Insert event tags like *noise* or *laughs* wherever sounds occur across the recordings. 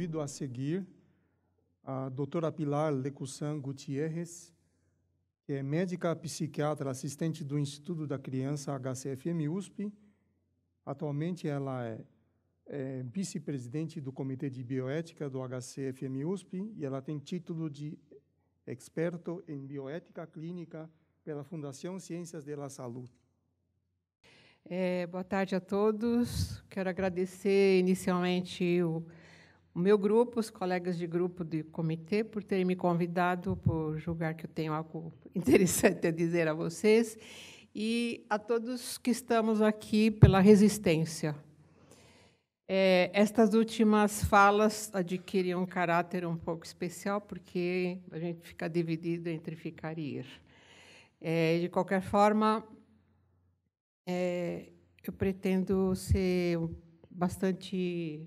convido a seguir a doutora Pilar Lecussan Gutierrez, que é médica psiquiatra assistente do Instituto da Criança HCFM USP. Atualmente ela é, é vice-presidente do Comitê de Bioética do HCFM USP e ela tem título de experto em bioética clínica pela Fundação Ciências de la Saúde. É, boa tarde a todos. Quero agradecer inicialmente o o meu grupo, os colegas de grupo de comitê, por terem me convidado, por julgar que eu tenho algo *laughs* interessante a dizer a vocês, e a todos que estamos aqui pela resistência. É, estas últimas falas adquirem um caráter um pouco especial, porque a gente fica dividido entre ficar e ir. É, de qualquer forma, é, eu pretendo ser bastante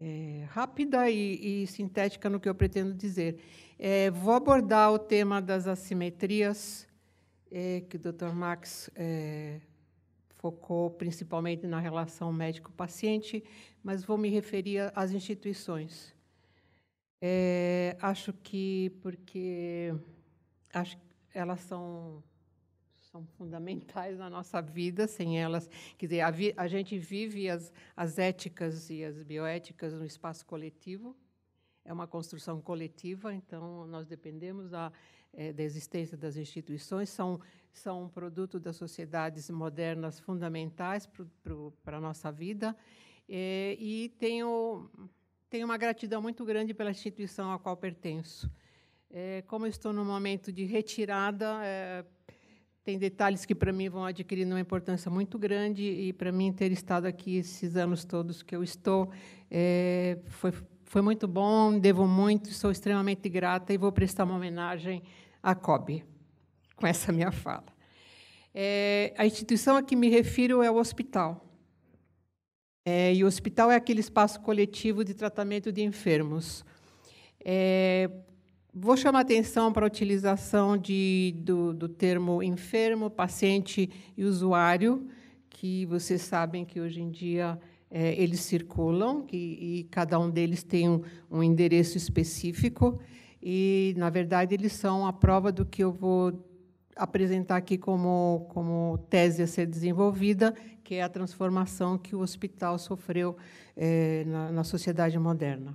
é, rápida e, e, sintética no que eu pretendo dizer. É, vou abordar o tema das assimetrias, é, que o Dr. Max é, focou principalmente na relação médico-paciente, mas vou me referir às instituições. É, acho que porque acho que elas são são fundamentais na nossa vida, sem elas. Quer dizer, a, vi, a gente vive as, as éticas e as bioéticas no espaço coletivo, é uma construção coletiva, então nós dependemos da, é, da, existência das instituições, são, são um produto das sociedades modernas fundamentais para a nossa vida. É, e tenho, tenho uma gratidão muito grande pela instituição a qual pertenço. É, como estou no momento de retirada, é, tem detalhes que, para mim, vão adquirindo uma importância muito grande, e, para mim, ter estado aqui esses anos todos que eu estou é, foi, foi muito bom, devo muito, sou extremamente grata e vou prestar uma homenagem à Cobe com essa minha fala. É, a instituição a que me refiro é o hospital. É, e o hospital é aquele espaço coletivo de tratamento de enfermos. É, vou chamar atenção para a utilização de, do, do termo enfermo, paciente e usuário, que vocês sabem que hoje em dia é, eles circulam que, e cada um deles tem um, um, endereço específico. E, na verdade, eles são a prova do que eu vou apresentar aqui como, como tese a ser desenvolvida, que é a transformação que o hospital sofreu é, na, na, sociedade moderna.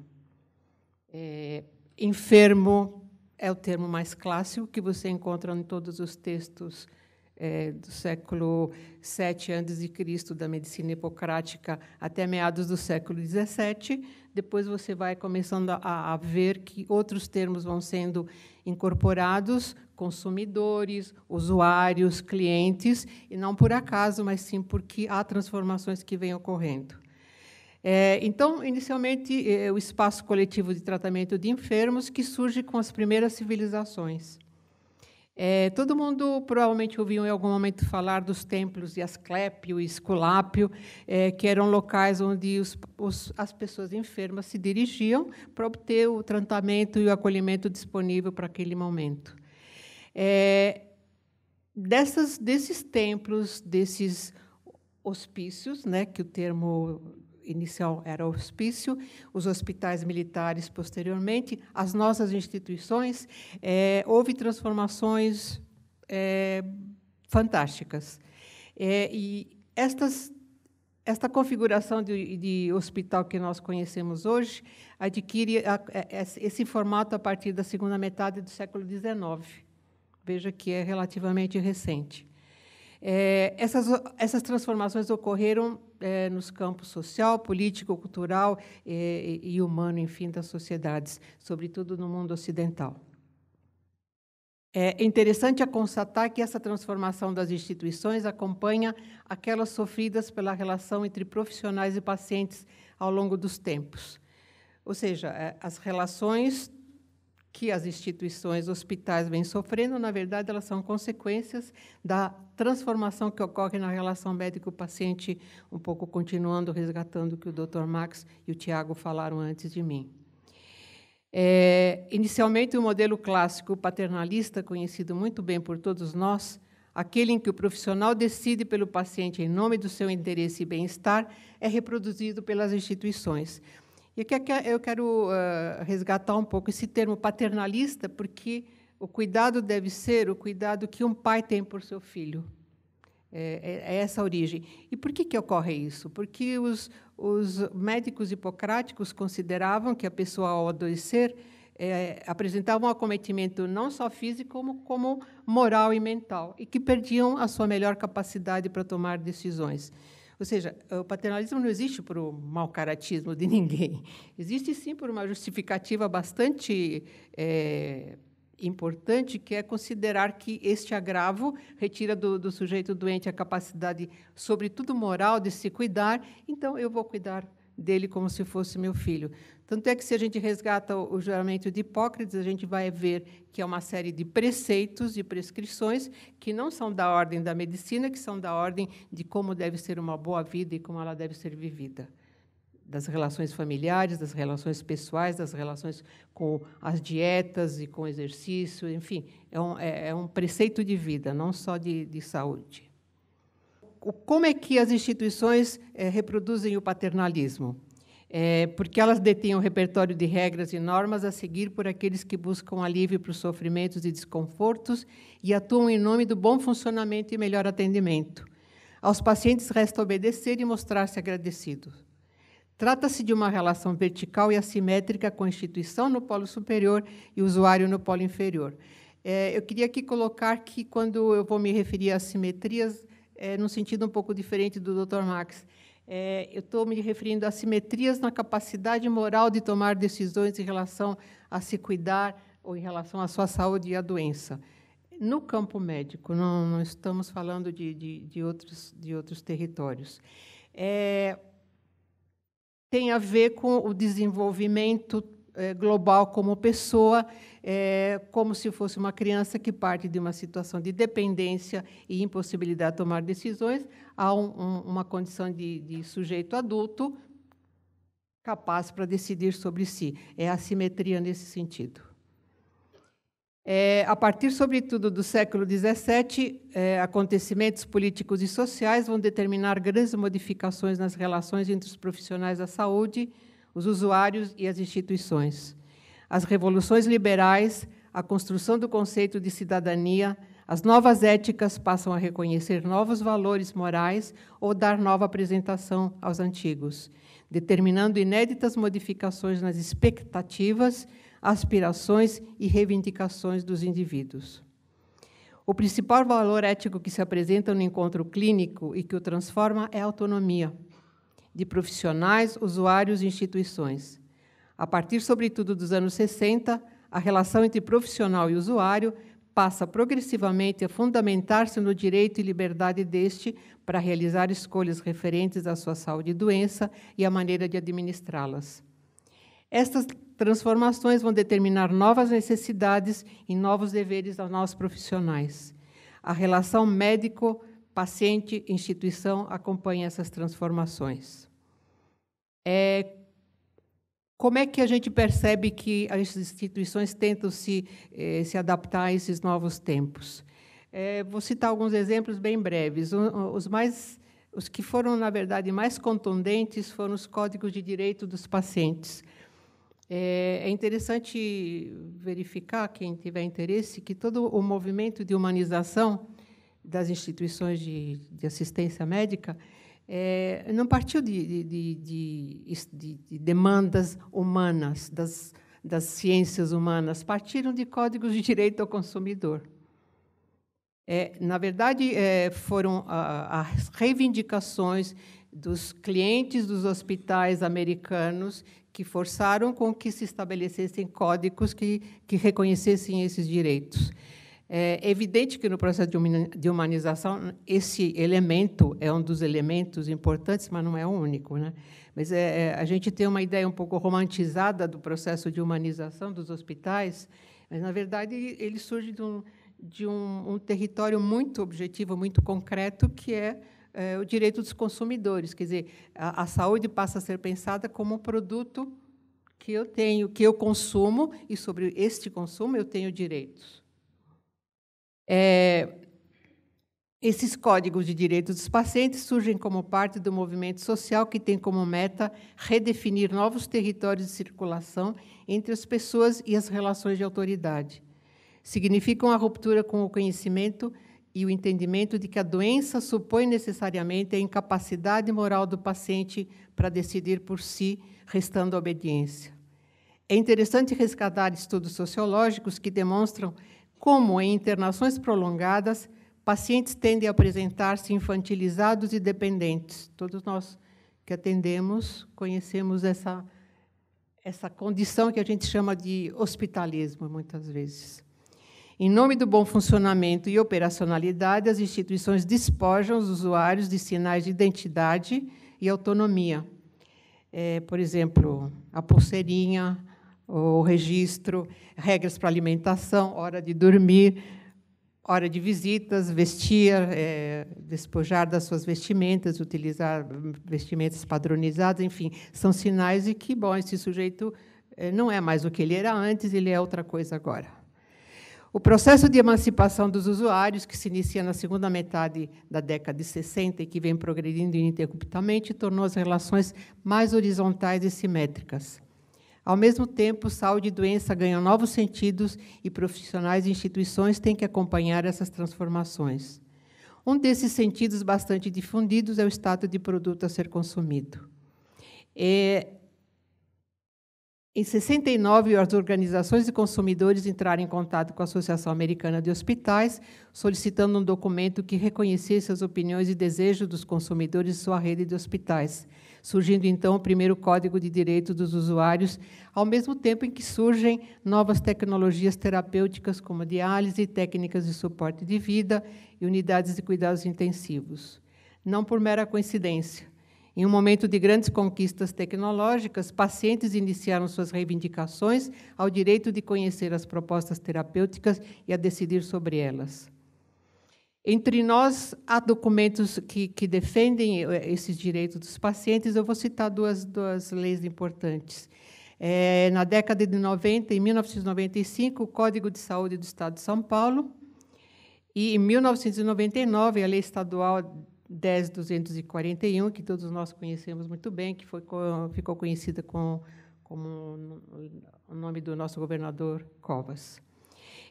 É, enfermo é o termo mais clássico que você encontra em todos os textos é, do século VII a.C., da medicina hipocrática, até meados do século XVII. Depois você vai começando a, a ver que outros termos vão sendo incorporados, consumidores, usuários, clientes, e não por acaso, mas sim porque há transformações que vêm ocorrendo. É, então, inicialmente, é, o espaço coletivo de tratamento de enfermos que surge com as primeiras civilizações. É, todo mundo provavelmente ouviu em algum momento falar dos templos de Asclépio e Esculápio, é, que eram locais onde os, os, as pessoas enfermas se dirigiam para obter o tratamento e o acolhimento disponível para aquele momento. É, dessas, desses templos, desses hospícios, né, que o termo inicial era hospício, os hospitais militares posteriormente, as nossas instituições, é, houve transformações é, fantásticas. É, e estas, esta configuração de, de, hospital que nós conhecemos hoje adquire a, a, é, esse formato a partir da segunda metade do século XIX. Veja que é relativamente recente. É, essas, essas transformações ocorreram é, nos campos social, político, cultural é, e humano, enfim, das sociedades, sobretudo no mundo ocidental. É interessante constatar que essa transformação das instituições acompanha aquelas sofridas pela relação entre profissionais e pacientes ao longo dos tempos. Ou seja, é, as relações que as instituições hospitais vêm sofrendo, na verdade, elas são consequências da transformação que ocorre na relação médico-paciente, um pouco continuando, resgatando o que o Dr. Max e o Tiago falaram antes de mim. É, inicialmente, o modelo clássico paternalista, conhecido muito bem por todos nós, aquele em que o profissional decide pelo paciente em nome do seu interesse e bem-estar, é reproduzido pelas instituições. E aqui é eu quero ah, resgatar um pouco esse termo paternalista, porque o cuidado deve ser o cuidado que um pai tem por seu filho. É, é, é, essa a origem. E por que, que ocorre isso? Porque os, os médicos hipocráticos consideravam que a pessoa, ao adoecer, é, um acometimento não só físico, como, como moral e mental, e que perdiam a sua melhor capacidade para tomar decisões. Ou seja, o paternalismo não existe por um mau caratismo de *laughs* ninguém. Existe sim por uma justificativa bastante é, importante, que é considerar que este agravo retira do, do sujeito doente a capacidade, sobretudo moral, de se cuidar. Então, eu vou cuidar dele como se fosse meu filho. Tanto é que, se a gente resgata o, juramento de Hipócrates, a gente vai ver que é uma série de preceitos e prescrições que não são da ordem da medicina, que são da ordem de como deve ser uma boa vida e como ela deve ser vivida. Das relações familiares, das relações pessoais, das relações com as dietas e com o exercício, enfim, é um, é, é um preceito de vida, não só de, de saúde como é que as instituições é, reproduzem o paternalismo? É, porque elas detêm um repertório de regras e normas a seguir por aqueles que buscam alívio para os sofrimentos e desconfortos e atuam em nome do bom funcionamento e melhor atendimento. Aos pacientes resta obedecer e mostrar-se agradecidos. Trata-se de uma relação vertical e assimétrica com a instituição no polo superior e o usuário no polo inferior. É, eu queria aqui colocar que, quando eu vou me referir a assimetrias é, num sentido um pouco diferente do Dr. Max. É, eu estou me referindo a simetrias na capacidade moral de tomar decisões em relação a se cuidar ou em relação à sua saúde e à doença. No campo médico, não, não estamos falando de, de, de, outros, de outros territórios. É, tem a ver com o desenvolvimento é, global como pessoa, é, como se fosse uma criança que parte de uma situação de dependência e impossibilidade de tomar decisões a um, um, uma condição de, de sujeito adulto capaz para decidir sobre si. É assimetria nesse sentido. É, a partir, sobretudo, do século XVII, é, acontecimentos políticos e sociais vão determinar grandes modificações nas relações entre os profissionais da saúde, os usuários e as instituições. As revoluções liberais, a construção do conceito de cidadania, as novas éticas passam a reconhecer novos valores morais ou dar nova apresentação aos antigos, determinando inéditas modificações nas expectativas, aspirações e reivindicações dos indivíduos. O principal valor ético que se apresenta no encontro clínico e que o transforma é a autonomia de profissionais, usuários e instituições. A partir, sobretudo, dos anos 60, a relação entre profissional e usuário passa progressivamente a fundamentar-se no direito e liberdade deste para realizar escolhas referentes à sua saúde e doença e à maneira de administrá-las. Estas transformações vão determinar novas necessidades e novos deveres aos nossos profissionais. A relação médico profissional paciente, instituição acompanha essas transformações. É, como é que a gente percebe que as instituições tentam se, eh, se adaptar a esses novos tempos? É, vou citar alguns exemplos bem breves. os mais os que foram, na verdade, mais contundentes foram os códigos de direito dos pacientes. É, é interessante verificar, quem tiver interesse, que todo o movimento de humanização das instituições de, de assistência médica é, não partiu de, de, de demandas humanas, das, das, ciências humanas, partiram de códigos de direito ao consumidor. É, na verdade, é, foram a, as reivindicações dos clientes dos hospitais americanos que forçaram com que se estabelecessem códigos que, que reconhecessem esses direitos. É evidente que no processo de humanização esse elemento é um dos elementos importantes, mas não é o único, né? Mas é, é, a gente tem uma ideia um pouco romantizada do processo de humanização dos hospitais, mas na verdade ele surge de um, de um, um território muito objetivo, muito concreto, que é, é, o direito dos consumidores. Quer dizer, a, a saúde passa a ser pensada como um produto que eu tenho, que eu consumo, e sobre este consumo eu tenho direitos. É, esses códigos de direitos dos pacientes surgem como parte do movimento social que tem como meta redefinir novos territórios de circulação entre as pessoas e as relações de autoridade. Significam a ruptura com o conhecimento e o entendimento de que a doença supõe necessariamente a incapacidade moral do paciente para decidir por si, restando obediência. É interessante rescatar estudos sociológicos que demonstram como em internações prolongadas, pacientes tendem a apresentar-se infantilizados e dependentes. Todos nós que atendemos conhecemos essa, essa condição que a gente chama de hospitalismo, muitas vezes. Em nome do bom funcionamento e operacionalidade, as instituições despojam os usuários de sinais de identidade e autonomia. É, por exemplo, a pulseirinha, o registro, regras para alimentação, hora de dormir, hora de visitas, vestir, é, despojar das suas vestimentas, utilizar vestimentas padronizadas, enfim, são sinais de que, bom, esse sujeito é, não é mais o que ele era antes, ele é outra coisa agora. O processo de emancipação dos usuários, que se inicia na segunda metade da década de 60 e que vem progredindo ininterruptamente, tornou as relações mais horizontais e simétricas. Ao mesmo tempo, saúde e doença ganham novos sentidos e profissionais e instituições têm que acompanhar essas transformações. Um desses sentidos bastante difundidos é o status de produto a ser consumido. É, em 69, as organizações de consumidores entraram em contato com a Associação Americana de Hospitais, solicitando um documento que reconhecesse as opiniões e desejos dos consumidores e sua rede de hospitais, surgindo então o primeiro Código de Direitos dos Usuários, ao mesmo tempo em que surgem novas tecnologias terapêuticas como diálise, técnicas de suporte de vida e unidades de cuidados intensivos. Não por mera coincidência, em um momento de grandes conquistas tecnológicas, pacientes iniciaram suas reivindicações ao direito de conhecer as propostas terapêuticas e a decidir sobre elas. Entre nós, há documentos que, que defendem eh, esses direitos dos pacientes. Eu vou citar duas, duas leis importantes. É, na década de 90, em 1995, o Código de Saúde do Estado de São Paulo. E em 1999, a Lei Estadual 10.241, que todos nós conhecemos muito bem, que foi, ficou conhecida com, como o nome do nosso governador Covas.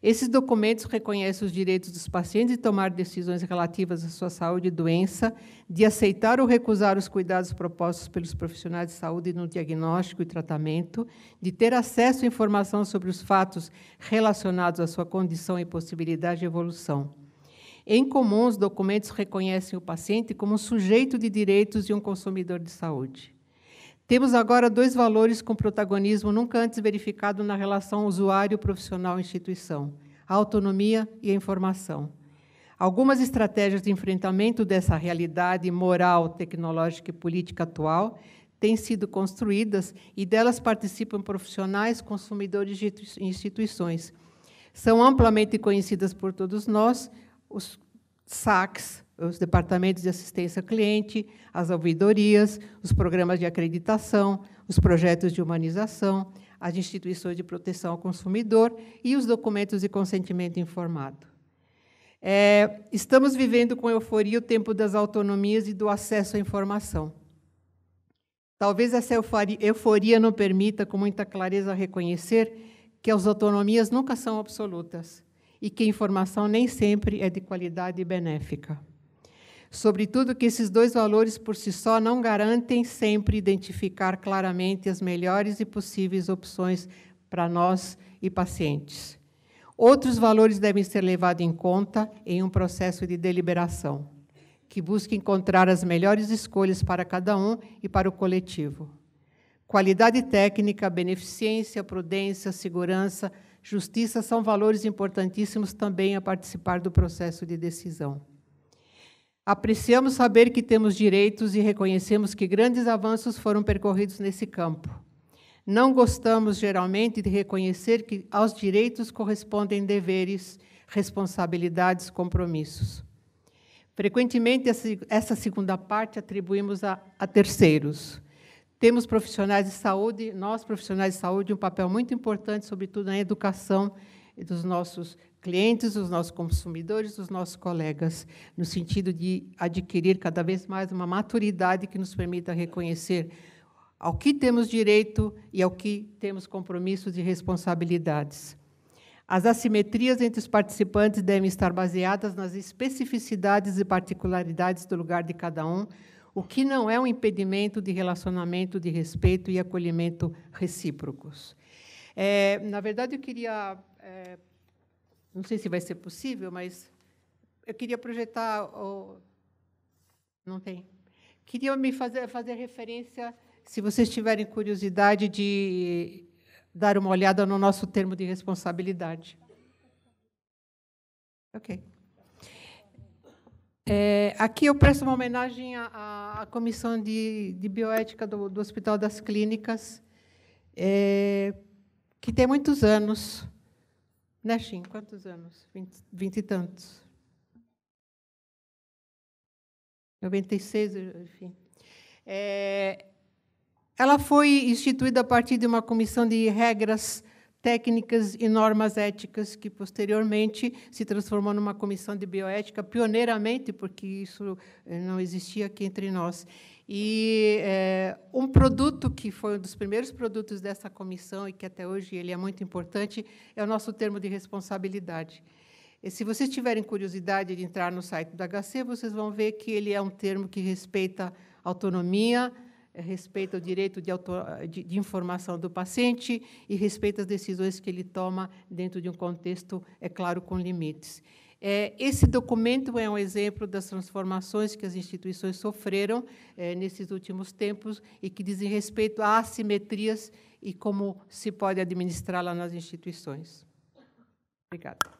Esses documentos reconhecem os direitos dos pacientes de tomar decisões relativas à sua saúde e doença, de aceitar ou recusar os cuidados propostos pelos profissionais de saúde no diagnóstico e tratamento, de ter acesso à informação sobre os fatos relacionados à sua condição e possibilidade de evolução em comum, os documentos reconhecem o paciente como sujeito de direitos e um consumidor de saúde. Temos agora dois valores com protagonismo nunca antes verificado na relação usuário-profissional-instituição: a autonomia e a informação. Algumas estratégias de enfrentamento dessa realidade moral, tecnológica e política atual têm sido construídas e delas participam profissionais, consumidores e instituições. São amplamente conhecidas por todos nós, os SACs, os departamentos de assistência ao cliente, as ouvidorias, os programas de acreditação, os projetos de humanização, as instituições de proteção ao consumidor e os documentos de consentimento informado. É, estamos vivendo com euforia o tempo das autonomias e do acesso à informação. Talvez essa euforia não permita, com muita clareza, reconhecer que as autonomias nunca são absolutas e que a informação nem sempre é de qualidade benéfica. Sobretudo que esses dois valores por si só não garantem sempre identificar claramente as melhores e possíveis opções para nós e pacientes. Outros valores devem ser levados em conta em um processo de deliberação, que busque encontrar as melhores escolhas para cada um e para o coletivo. Qualidade técnica, beneficência, prudência, segurança, Justiça são valores importantíssimos também a participar do processo de decisão. Apreciamos saber que temos direitos e reconhecemos que grandes avanços foram percorridos nesse campo. Não gostamos, geralmente, de reconhecer que aos direitos correspondem deveres, responsabilidades, compromissos. Frequentemente, essa segunda parte atribuímos a, a terceiros temos profissionais de saúde, nós profissionais de saúde, um papel muito importante, sobretudo na educação dos nossos clientes, dos nossos consumidores, dos nossos colegas, no sentido de adquirir cada vez mais uma maturidade que nos permita reconhecer ao que temos direito e ao que temos compromissos e responsabilidades. As assimetrias entre os participantes devem estar baseadas nas especificidades e particularidades do lugar de cada um, o que não é um impedimento de relacionamento de respeito e acolhimento recíprocos. É, na verdade, eu queria, é, não sei se vai ser possível, mas eu queria projetar, o, não tem, queria me fazer, fazer referência, se vocês tiverem curiosidade de dar uma olhada no nosso termo de responsabilidade. Ok. É, aqui eu presto uma homenagem à, à Comissão de, de Bioética do, do, Hospital das Clínicas, é, que tem muitos anos. Né, Quantos anos? Vinte, vinte e tantos. 96, enfim. É, ela foi instituída a partir de uma comissão de regras técnicas e normas éticas que posteriormente se transformou numa comissão de bioética pioneiramente porque isso eh, não existia aqui entre nós e é, um produto que foi um dos primeiros produtos dessa comissão e que até hoje ele é muito importante é o nosso termo de responsabilidade e se vocês tiverem curiosidade de entrar no site do HC vocês vão ver que ele é um termo que respeita autonomia eh, respeita o direito de, autor, eh, de, de, informação do paciente e respeita as decisões que ele toma dentro de um contexto, é claro, com limites. É, esse documento é um exemplo das transformações que as instituições sofreram é, nesses últimos tempos e que dizem respeito a assimetrias e como se pode administrá-la nas instituições. Obrigada.